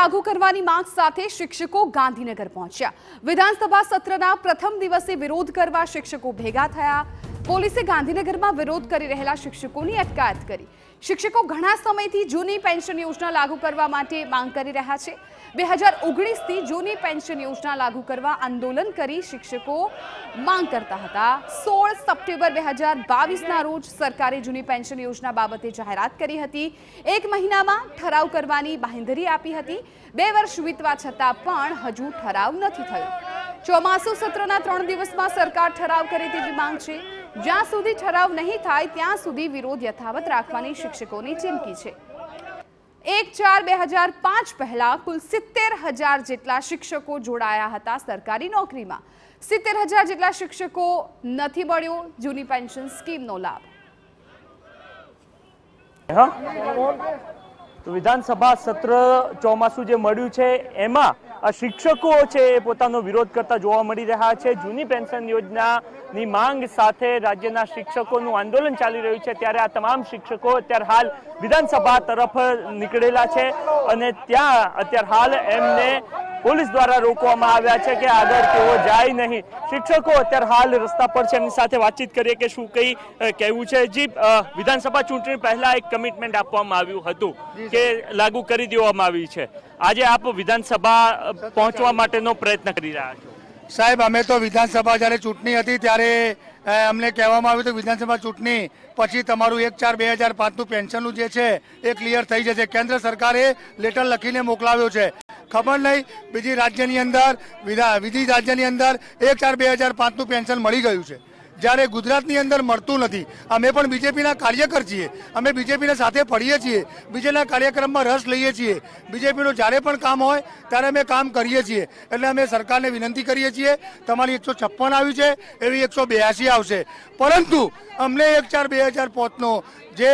લાગુ કરવાની માંગ સાથે શિક્ષકો ગાંધીનગર પહોંચ્યા વિધાનસભા સત્રના પ્રથમ દિવસે વિરોધ કરવા શિક્ષકો ભેગા થયા પોલીસે ગાંધીનગરમાં વિરોધ કરી રહેલા શિક્ષકોની અટકાયત કરી શિક્ષકો ઘણા સમયથી જૂની પેન્શન યોજના લાગુ કરવા માટે માંગ કરી રહ્યા છે બે હજાર ઓગણીસથી જૂની પેન્શન યોજના લાગુ કરવા આંદોલન કરી શિક્ષકો માંગ કરતા હતા સોળ સપ્ટેમ્બર બે હજાર બાવીસના રોજ સરકારે જૂની પેન્શન યોજના બાબતે જાહેરાત કરી હતી એક મહિનામાં ઠરાવ કરવાની બાંહેધરી આપી હતી બે વર્ષ વીતવા છતાં પણ હજુ ઠરાવ નથી થયો ચોમાસુ સત્રના ત્રણ દિવસમાં સરકાર ઠરાવ કરે તેવી માંગ છે જ્યાં સુધી ઠરાવ નહીં થાય ત્યાં સુધી વિરોધ યથાવત રાખવાની શિક્ષકોની ચીમકી છે એક ચાર બે હજાર પાંચ પહેલાં કુલ સિત્તેર હજાર જેટલા શિક્ષકો જોડાયા હતા સરકારી નોકરીમાં સિત્તેર હજાર જેટલા શિક્ષકો નથી મળ્યો જૂની પેન્શન સ્કીમનો લાભ વિધાનસભા સત્ર ચોમાસું જે મળ્યું છે એમાં શિક્ષકો છે એ પોતાનો વિરોધ કરતા જોવા મળી રહ્યા છે જૂની પેન્શન યોજનાની માંગ સાથે રાજ્યના શિક્ષકોનું આંદોલન ચાલી રહ્યું છે ત્યારે આ તમામ શિક્ષકો અત્યારે હાલ વિધાનસભા તરફ નીકળેલા છે અને ત્યાં અત્યારે હાલ એમને પોલીસ દ્વારા રોકવામાં આવ્યા છે કે આગળ તેઓ જાય નહીં શિક્ષકો અત્યારે હાલ રસ્તા પર છે એમની સાથે વાતચીત કરીએ કે શું કઈ કહેવું છે જી વિધાનસભા ચૂંટણી પહેલા એક કમિટમેન્ટ આપવામાં આવ્યું હતું કે લાગુ કરી દેવામાં આવી છે આજે આપ વિધાનસભા પહોંચવા માટેનો પ્રયત્ન કરી રહ્યા છો સાહેબ અમે તો વિધાનસભા જ્યારે ચૂંટણી હતી ત્યારે અમને કહેવામાં આવ્યું હતું વિધાનસભા ચૂંટણી પછી તમારું એક ચાર બે હજાર પાંચનું પેન્શનનું જે છે એ ક્લિયર થઈ જશે કેન્દ્ર સરકારે લેટર લખીને મોકલાવ્યો છે ખબર નહીં બીજી રાજ્યની અંદર વિધા બીજી રાજ્યની અંદર એક ચાર બે હજાર પાંચનું પેન્શન મળી ગયું છે જ્યારે ગુજરાતની અંદર મળતું નથી અમે પણ બીજેપીના કાર્યકર છીએ અમે બીજેપીના સાથે પડીએ છીએ બીજેના કાર્યક્રમમાં રસ લઈએ છીએ બીજેપીનું જ્યારે પણ કામ હોય ત્યારે અમે કામ કરીએ છીએ એટલે અમે સરકારને વિનંતી કરીએ છીએ તમારી એકસો છપ્પન આવી છે એવી એકસો બ્યાસી આવશે પરંતુ અમને એક ચાર બે હજાર પોતનો જે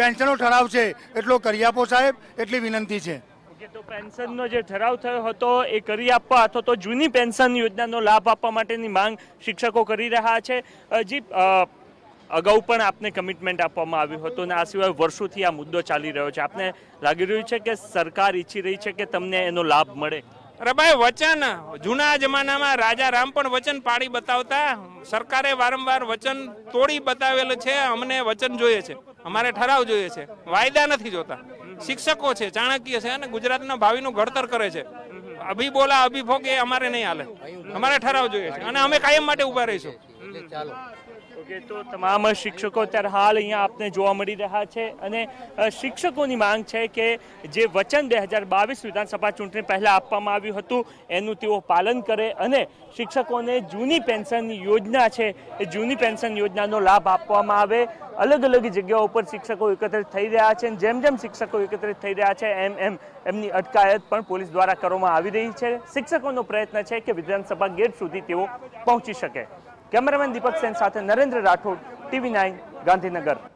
પેન્શનો ઠરાવ છે એટલો કરી આપો સાહેબ એટલી વિનંતી છે કે તો પેન્શનનો જે ઠરાવ થયો હતો એ કરી આપવા અથવા તો જૂની પેન્શન યોજનાનો લાભ આપવા માટેની માંગ શિક્ષકો કરી રહ્યા છે હજી અગાઉ પણ આપને કમિટમેન્ટ આપવામાં આવ્યું હતું અને આ સિવાય વર્ષોથી આ મુદ્દો ચાલી રહ્યો છે આપને લાગી રહ્યું છે કે સરકાર ઈચ્છી રહી છે કે તમને એનો લાભ મળે અરે ભાઈ વચન જૂના જમાનામાં રાજા રામ પણ વચન પાડી બતાવતા સરકારે વારંવાર વચન તોડી બતાવેલું છે અમને વચન જોઈએ છે અમારે ઠરાવ જોઈએ છે વાયદા નથી જોતા શિક્ષકો છે ચાણક્ય છે અને ગુજરાતના ભાવિનું ઘડતર કરે છે અભી બોલા અભિભોગ એ અમારે નહીં હાલે અમારે ઠરાવ જોઈએ છે અને અમે કાયમ માટે ઉભા રહીશું ચાલો ઓકે તો તમામ શિક્ષકો અત્યારે હાલ અહીંયા આપને જોવા મળી રહ્યા છે અને શિક્ષકોની માંગ છે કે જે વચન બે હજાર બાવીસ વિધાનસભા ચૂંટણી પહેલાં આપવામાં આવ્યું હતું એનું તેઓ પાલન કરે અને શિક્ષકોને જૂની પેન્શન યોજના છે એ જૂની પેન્શન યોજનાનો લાભ આપવામાં આવે અલગ અલગ જગ્યાઓ ઉપર શિક્ષકો એકત્રિત થઈ રહ્યા છે જેમ જેમ શિક્ષકો એકત્રિત થઈ રહ્યા છે એમ એમ એમની અટકાયત પણ પોલીસ દ્વારા કરવામાં આવી રહી છે શિક્ષકોનો પ્રયત્ન છે કે વિધાનસભા ગેટ સુધી તેઓ પહોંચી શકે કેમેરામેન દીપક સેન સાથે નરેન્દ્ર રાઠોડ ટીવી નાઇન ગાંધીનગર